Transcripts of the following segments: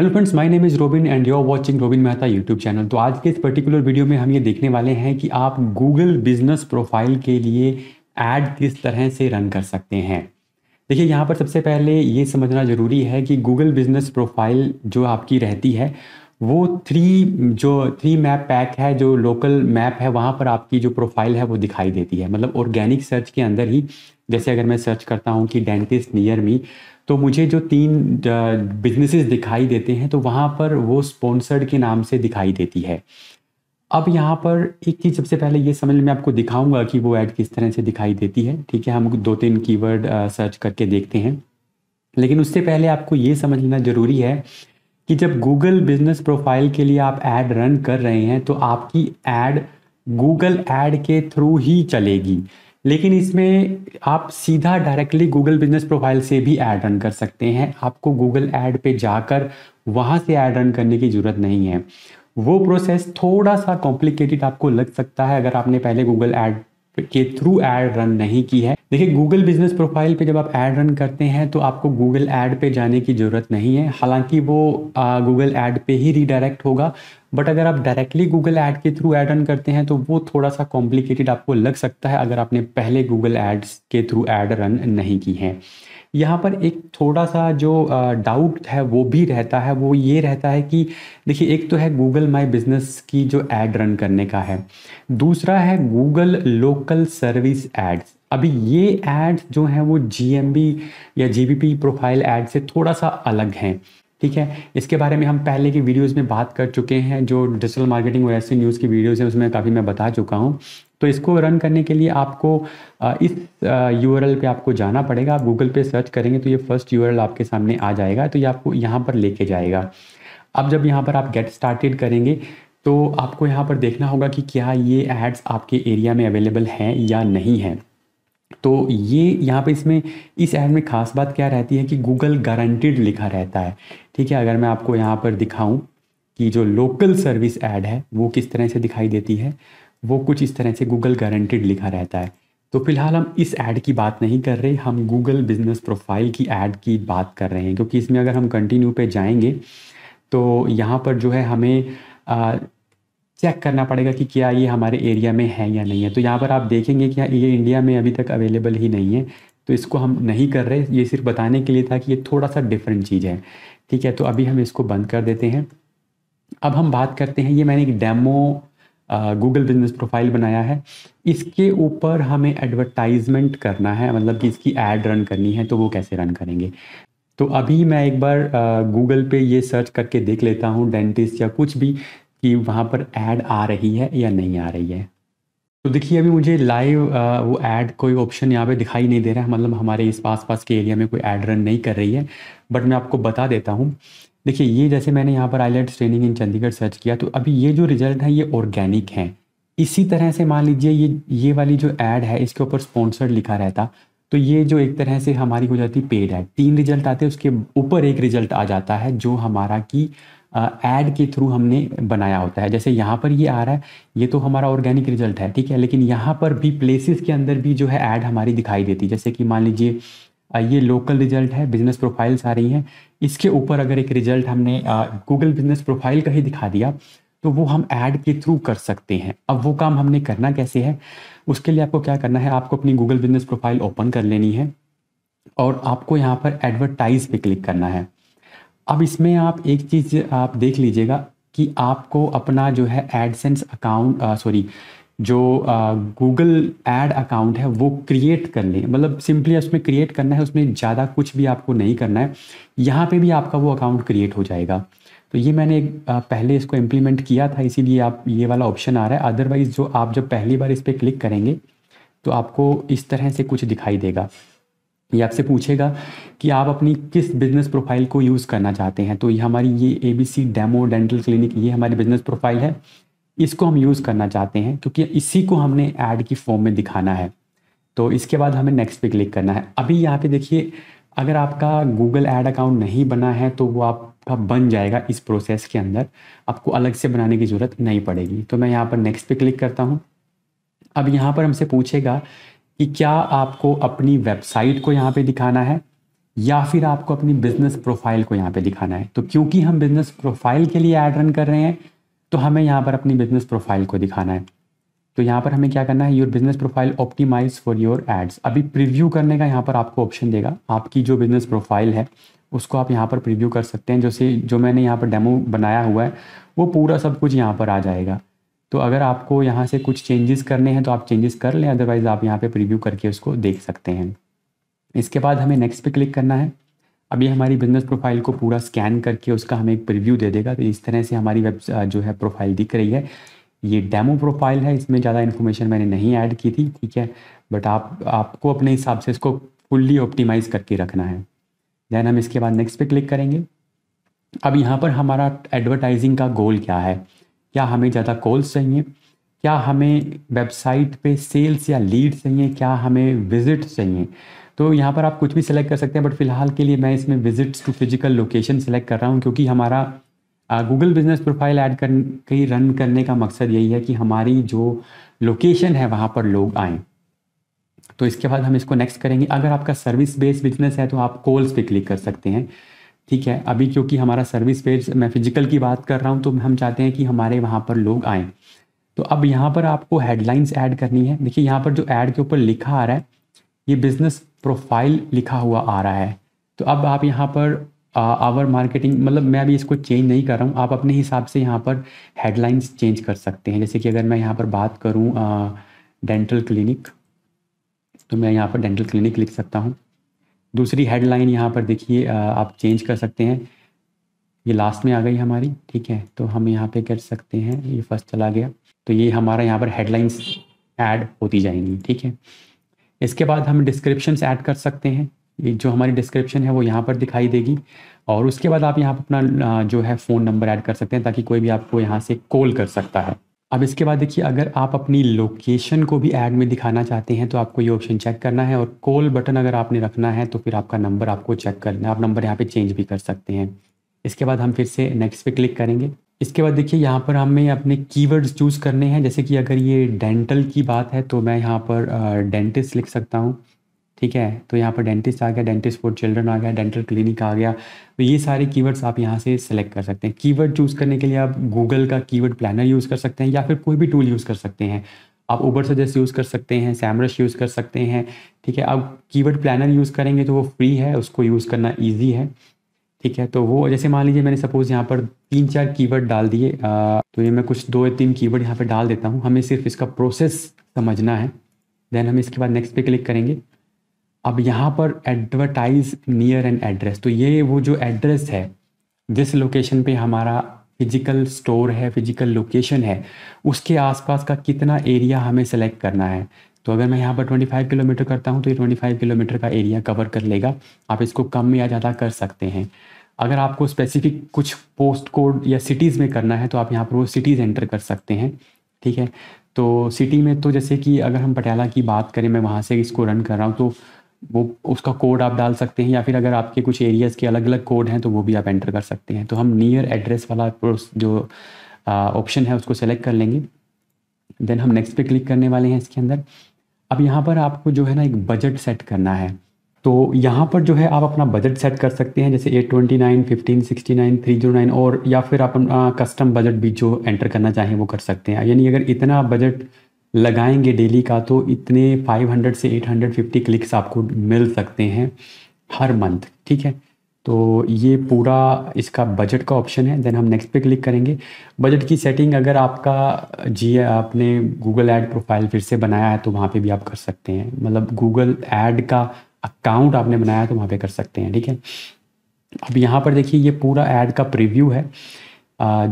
hello friends my name is Robin and you are watching Robin Mehta YouTube channel तो आज के इस particular video में हम ये देखने वाले हैं कि आप गूगल बिजनेस प्रोफाइल के लिए ऐड किस तरह से रन कर सकते हैं देखिए यहाँ पर सबसे पहले ये समझना ज़रूरी है कि गूगल बिजनेस प्रोफाइल जो आपकी रहती है वो थ्री जो थ्री मैप पैक है जो लोकल मैप है वहाँ पर आपकी जो प्रोफाइल है वो दिखाई देती है मतलब ऑर्गेनिक सर्च के अंदर ही जैसे अगर मैं सर्च करता हूँ कि डेंटिस्ट नियर मी तो मुझे जो तीन बिजनेसेस दिखाई देते हैं तो वहाँ पर वो स्पॉन्सर्ड के नाम से दिखाई देती है अब यहाँ पर एक चीज़ सबसे पहले ये समझ मैं आपको दिखाऊंगा कि वो ऐड किस तरह से दिखाई देती है ठीक है हम दो तीन कीवर्ड सर्च करके देखते हैं लेकिन उससे पहले आपको ये समझ लेना ज़रूरी है कि जब गूगल बिजनेस प्रोफाइल के लिए आप ऐड रन कर रहे हैं तो आपकी ऐड गूगल ऐड के थ्रू ही चलेगी लेकिन इसमें आप सीधा डायरेक्टली गूगल बिजनेस प्रोफाइल से भी ऐड रन कर सकते हैं आपको गूगल ऐड पे जाकर वहाँ से ऐड रन करने की ज़रूरत नहीं है वो प्रोसेस थोड़ा सा कॉम्प्लिकेटेड आपको लग सकता है अगर आपने पहले गूगल ऐड के थ्रू ऐड रन नहीं की है देखिए गूगल बिजनेस प्रोफाइल पे जब आप ऐड रन करते हैं तो आपको गूगल ऐड पे जाने की ज़रूरत नहीं है हालांकि वो गूगल ऐड पे ही रीडायरेक्ट होगा बट अगर आप डायरेक्टली गूगल ऐड के थ्रू ऐड रन करते हैं तो वो थोड़ा सा कॉम्प्लिकेटेड आपको लग सकता है अगर आपने पहले गूगल एड्स के थ्रू ऐड रन नहीं की हैं यहाँ पर एक थोड़ा सा जो डाउट है वो भी रहता है वो ये रहता है कि देखिए एक तो है गूगल माय बिजनेस की जो ऐड रन करने का है दूसरा है गूगल लोकल सर्विस एड्स अभी ये एड्स जो हैं वो जी या जी प्रोफाइल एड से थोड़ा सा अलग हैं ठीक है इसके बारे में हम पहले की वीडियोस में बात कर चुके हैं जो डिजिटल मार्केटिंग और ऐसे न्यूज़ की वीडियोस हैं उसमें काफ़ी मैं बता चुका हूँ तो इसको रन करने के लिए आपको इस यू पे आपको जाना पड़ेगा आप गूगल पे सर्च करेंगे तो ये फर्स्ट यू आपके सामने आ जाएगा तो ये आपको यहाँ पर लेके जाएगा अब जब यहाँ पर आप गेट स्टार्टेड करेंगे तो आपको यहाँ पर देखना होगा कि क्या ये एड्स आपके एरिया में अवेलेबल हैं या नहीं हैं तो ये यहाँ पे इसमें इस ऐड में खास बात क्या रहती है कि गूगल गारंटिड लिखा रहता है ठीक है अगर मैं आपको यहाँ पर दिखाऊं कि जो लोकल सर्विस ऐड है वो किस तरह से दिखाई देती है वो कुछ इस तरह से गूगल गारंटिड लिखा रहता है तो फिलहाल हम इस ऐड की बात नहीं कर रहे हम गूगल बिजनेस प्रोफाइल की ऐड की बात कर रहे हैं क्योंकि इसमें अगर हम कंटिन्यू पे जाएंगे तो यहाँ पर जो है हमें चेक करना पड़ेगा कि क्या ये हमारे एरिया में है या नहीं है तो यहाँ पर आप देखेंगे कि ये इंडिया में अभी तक अवेलेबल ही नहीं है तो इसको हम नहीं कर रहे ये सिर्फ बताने के लिए था कि ये थोड़ा सा डिफरेंट चीज़ है ठीक है तो अभी हम इसको बंद कर देते हैं अब हम बात करते हैं ये मैंने एक डेमो गूगल बिजनेस प्रोफाइल बनाया है इसके ऊपर हमें एडवर्टाइजमेंट करना है मतलब कि इसकी एड रन करनी है तो वो कैसे रन करेंगे तो अभी मैं एक बार गूगल पे ये सर्च करके देख लेता हूँ डेंटिस्ट या कुछ भी कि वहाँ पर ऐड आ रही है या नहीं आ रही है तो देखिए अभी मुझे लाइव वो ऐड कोई ऑप्शन यहाँ पे दिखाई नहीं दे रहा है मतलब हमारे इस पास पास के एरिया में कोई ऐड रन नहीं कर रही है बट मैं आपको बता देता हूँ देखिए ये जैसे मैंने यहाँ पर IELTS training in Chandigarh search किया तो अभी ये जो रिजल्ट है ये ऑर्गेनिक है इसी तरह से मान लीजिए ये ये वाली जो ऐड है इसके ऊपर स्पॉन्सर्ड लिखा रहता तो ये जो एक तरह से हमारी हो जाती पेड है तीन रिजल्ट आते हैं उसके ऊपर एक रिजल्ट आ जाता है जो हमारा की ऐड के थ्रू हमने बनाया होता है जैसे यहाँ पर ये आ रहा है ये तो हमारा ऑर्गेनिक रिजल्ट है ठीक है लेकिन यहाँ पर भी प्लेसेस के अंदर भी जो है ऐड हमारी दिखाई देती है जैसे कि मान लीजिए ये लोकल रिजल्ट है बिजनेस प्रोफाइल्स आ रही हैं इसके ऊपर अगर एक रिजल्ट हमने गूगल बिजनेस प्रोफाइल का ही दिखा दिया तो वो हम ऐड के थ्रू कर सकते हैं अब वो काम हमने करना कैसे है उसके लिए आपको क्या करना है आपको अपनी गूगल बिजनेस प्रोफाइल ओपन कर लेनी है और आपको यहाँ पर एडवर्टाइज पे क्लिक करना है अब इसमें आप एक चीज़ आप देख लीजिएगा कि आपको अपना जो है एडसेंस अकाउंट सॉरी जो गूगल एड अकाउंट है वो क्रिएट कर लें मतलब सिंपली उसमें क्रिएट करना है उसमें ज़्यादा कुछ भी आपको नहीं करना है यहाँ पे भी आपका वो अकाउंट क्रिएट हो जाएगा तो ये मैंने एक पहले इसको इम्प्लीमेंट किया था इसीलिए आप ये वाला ऑप्शन आ रहा है अदरवाइज़ जो आप जब पहली बार इस पर क्लिक करेंगे तो आपको इस तरह से कुछ दिखाई देगा ये आपसे पूछेगा कि आप अपनी किस बिज़नेस प्रोफाइल को यूज़ करना चाहते हैं तो ये हमारी ये A B C demo dental clinic ये हमारी बिज़नेस प्रोफाइल है इसको हम यूज़ करना चाहते हैं क्योंकि इसी को हमने ऐड की फॉर्म में दिखाना है तो इसके बाद हमें नेक्स्ट पे क्लिक करना है अभी यहाँ पे देखिए अगर आपका गूगल ऐड अकाउंट नहीं बना है तो वो आपका बन जाएगा इस प्रोसेस के अंदर आपको अलग से बनाने की ज़रूरत नहीं पड़ेगी तो मैं यहाँ पर नेक्स्ट पे क्लिक करता हूँ अब यहाँ पर हमसे पूछेगा कि क्या आपको अपनी वेबसाइट को यहाँ पे दिखाना है या फिर आपको अपनी बिजनेस प्रोफाइल को यहाँ पे दिखाना है तो क्योंकि हम बिजनेस प्रोफाइल के लिए एड रन कर रहे हैं तो हमें यहाँ पर अपनी बिजनेस प्रोफाइल को दिखाना है तो यहाँ पर हमें क्या करना है your business profile optimize for your ads अभी प्रिव्यू करने का यहाँ पर आपको ऑप्शन देगा आपकी जो बिजनेस प्रोफाइल है उसको आप यहाँ पर प्रिव्यू कर सकते हैं जैसे जो मैंने यहाँ पर डेमो बनाया हुआ है वो पूरा सब कुछ यहाँ पर आ जाएगा तो अगर आपको यहाँ से कुछ चेंजेस करने हैं तो आप चेंजेस कर लें अदरवाइज़ आप यहाँ पे प्रीव्यू करके उसको देख सकते हैं इसके बाद हमें नेक्स्ट पे क्लिक करना है अभी हमारी बिजनेस प्रोफाइल को पूरा स्कैन करके उसका हमें एक प्रिव्यू दे देगा तो इस तरह से हमारी वेब जो है प्रोफाइल दिख रही है ये डेमो प्रोफाइल है इसमें ज़्यादा इन्फॉर्मेशन मैंने नहीं ऐड की थी ठीक है बट आप आपको अपने हिसाब से इसको फुल्ली ऑप्टिमाइज करके रखना है देन हम इसके बाद नेक्स्ट पे क्लिक करेंगे अब यहाँ पर हमारा एडवर्टाइजिंग का गोल क्या है क्या हमें ज़्यादा कॉल्स चाहिए क्या हमें वेबसाइट पे सेल्स या लीड चाहिए क्या हमें विजिट चाहिए तो यहाँ पर आप कुछ भी सिलेक्ट कर सकते हैं बट फिलहाल के लिए मैं इसमें visits to physical location select कर रहा हूँ क्योंकि हमारा गूगल बिजनेस प्रोफाइल ऐड कर कहीं रन करने का मकसद यही है कि हमारी जो लोकेशन है वहाँ पर लोग आएँ तो इसके बाद हम इसको नेक्स्ट करेंगे अगर आपका सर्विस बेस्ड बिजनेस है तो आप कॉल्स पे क्लिक कर सकते हैं ठीक है अभी क्योंकि हमारा सर्विस पेज मैं फिजिकल की बात कर रहा हूँ तो हम चाहते हैं कि हमारे वहाँ पर लोग आएँ तो अब यहाँ पर आपको हेडलाइंस ऐड करनी है देखिए यहाँ पर जो ऐड के ऊपर लिखा आ रहा है ये बिज़नेस प्रोफाइल लिखा हुआ आ रहा है तो अब आप यहाँ पर आवर मार्केटिंग मतलब मैं अभी इसको चेंज नहीं कर रहा हूँ आप अपने हिसाब से यहाँ पर हेडलाइंस चेंज कर सकते हैं जैसे कि अगर मैं यहाँ पर बात करूँ डेंटल क्लिनिक तो मैं यहाँ पर डेंटल क्लिनिक लिख सकता हूँ दूसरी हेडलाइन यहाँ पर देखिए आप चेंज कर सकते हैं ये लास्ट में आ गई हमारी ठीक है तो हम यहाँ पे कर सकते हैं ये फर्स्ट चला गया तो ये हमारा यहाँ पर हेडलाइंस ऐड होती जाएंगी ठीक है इसके बाद हम डिस्क्रिप्शन ऐड कर सकते हैं जो हमारी डिस्क्रिप्शन है वो यहाँ पर दिखाई देगी और उसके बाद आप यहाँ पर अपना जो है फ़ोन नंबर ऐड कर सकते हैं ताकि कोई भी आपको यहाँ से कॉल कर सकता है अब इसके बाद देखिए अगर आप अपनी लोकेशन को भी ऐड में दिखाना चाहते हैं तो आपको ये ऑप्शन चेक करना है और कॉल बटन अगर आपने रखना है तो फिर आपका नंबर आपको चेक करना है आप नंबर यहाँ पे चेंज भी कर सकते हैं इसके बाद हम फिर से नेक्स्ट पे क्लिक करेंगे इसके बाद देखिए यहाँ पर हमें अपने कीवर्ड्स चूज़ करने हैं जैसे कि अगर ये डेंटल की बात है तो मैं यहाँ पर डेंटिस्ट लिख सकता हूँ ठीक है तो यहाँ पर डेंटिस्ट आ गया डेंटिस्ट फॉर चिल्ड्रन आ गया डेंटल क्लिनिक आ गया तो ये सारे कीवर्ड्स आप यहाँ से सेलेक्ट कर सकते हैं कीवर्ड चूज़ करने के लिए आप गूगल का कीवर्ड प्लानर यूज़ कर सकते हैं या फिर कोई भी टूल यूज़ कर सकते हैं आप ऊबर सजेस्ट यूज़ कर सकते हैं सैमरस यूज़ कर सकते हैं ठीक है आप कीवर्ड प्लानर यूज़ करेंगे तो वो फ्री है उसको यूज़ करना ईजी है ठीक है तो वो जैसे मान लीजिए मैंने सपोज़ यहाँ पर तीन चार कीवर्ड डाल दिए तो ये मैं कुछ दो या तीन कीवर्ड यहाँ पर डाल देता हूँ हमें सिर्फ इसका प्रोसेस समझना है देन हम इसके बाद नेक्स्ट पे क्लिक करेंगे अब यहाँ पर एडवर्टाइज नियर एन एड्रेस तो ये वो जो एड्रेस है जिस लोकेशन पे हमारा फिजिकल स्टोर है फिजिकल लोकेशन है उसके आसपास का कितना एरिया हमें सेलेक्ट करना है तो अगर मैं यहाँ पर 25 किलोमीटर करता हूँ तो ये 25 किलोमीटर का एरिया कवर कर लेगा आप इसको कम या ज़्यादा कर सकते हैं अगर आपको स्पेसिफिक कुछ पोस्ट कोड या सिटीज़ में करना है तो आप यहाँ पर वो सिटीज़ एंटर कर सकते हैं ठीक है तो सिटी में तो जैसे कि अगर हम पटियाला की बात करें मैं वहाँ से इसको रन कर रहा हूँ तो वो उसका कोड आप डाल सकते हैं या फिर अगर आपके कुछ एरियाज़ के अलग अलग कोड हैं तो वो भी आप एंटर कर सकते हैं तो हम नियर एड्रेस वाला जो ऑप्शन है उसको सेलेक्ट कर लेंगे देन हम नेक्स्ट पे क्लिक करने वाले हैं इसके अंदर अब यहाँ पर आपको जो है ना एक बजट सेट करना है तो यहाँ पर जो है आप अपना बजट सेट कर सकते हैं जैसे eight twenty nine fifteen sixty nine three zero nine और या फिर आप कस्टम बजट भी जो एंटर करना चाहें वो कर सकते हैं यानी अगर इतना बजट लगाएंगे डेली का तो इतने 500 से 850 क्लिक्स आपको मिल सकते हैं हर मंथ ठीक है तो ये पूरा इसका बजट का ऑप्शन है देन हम नेक्स्ट पे क्लिक करेंगे बजट की सेटिंग अगर आपका जी आपने गूगल ऐड प्रोफाइल फिर से बनाया है तो वहाँ पे भी आप कर सकते हैं मतलब गूगल ऐड का अकाउंट आपने बनाया है तो वहाँ पे कर सकते हैं ठीक है अब यहाँ पर देखिए ये पूरा ऐड का प्रिव्यू है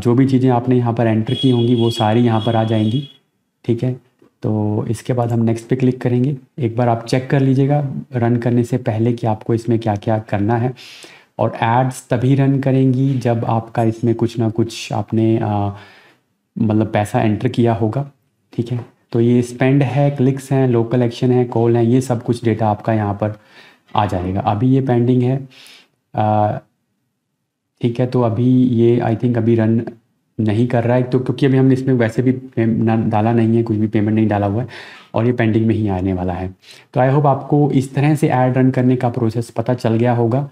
जो भी चीज़ें आपने यहाँ पर एंटर की होंगी वो सारी यहाँ पर आ जाएंगी ठीक है तो इसके बाद हम नेक्स्ट पे क्लिक करेंगे एक बार आप चेक कर लीजिएगा रन करने से पहले कि आपको इसमें क्या क्या करना है और एड्स तभी रन करेंगी जब आपका इसमें कुछ ना कुछ आपने मतलब पैसा एंटर किया होगा ठीक है तो ये स्पेंड है क्लिक्स हैं लोकल एक्शन है कॉल हैं ये सब कुछ डेटा आपका यहाँ पर आ जाएगा अभी ये पेंडिंग है ठीक है तो अभी ये आई थिंक अभी रन नहीं कर रहा है तो क्योंकि अभी हमने इसमें वैसे भी डाला नहीं है कुछ भी पेमेंट नहीं डाला हुआ है और ये पेंडिंग में ही आने वाला है तो आई होप आपको इस तरह से ऐड रन करने का प्रोसेस पता चल गया होगा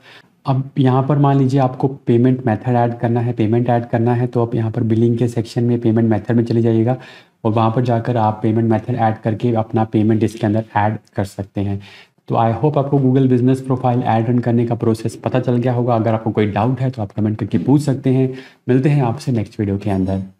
अब यहाँ पर मान लीजिए आपको पेमेंट मेथड ऐड करना है पेमेंट ऐड करना है तो आप यहाँ पर बिलिंग के सेक्शन में पेमेंट मेथड में चले जाइएगा और वहाँ पर जाकर आप पेमेंट मेथड ऐड करके अपना पेमेंट इसके अंदर ऐड कर सकते हैं तो आई होप आपको Google business profile ad run करने का प्रोसेस पता चल गया होगा अगर आपको कोई डाउट है तो आप कमेंट करके पूछ सकते हैं मिलते हैं आपसे नेक्स्ट वीडियो के अंदर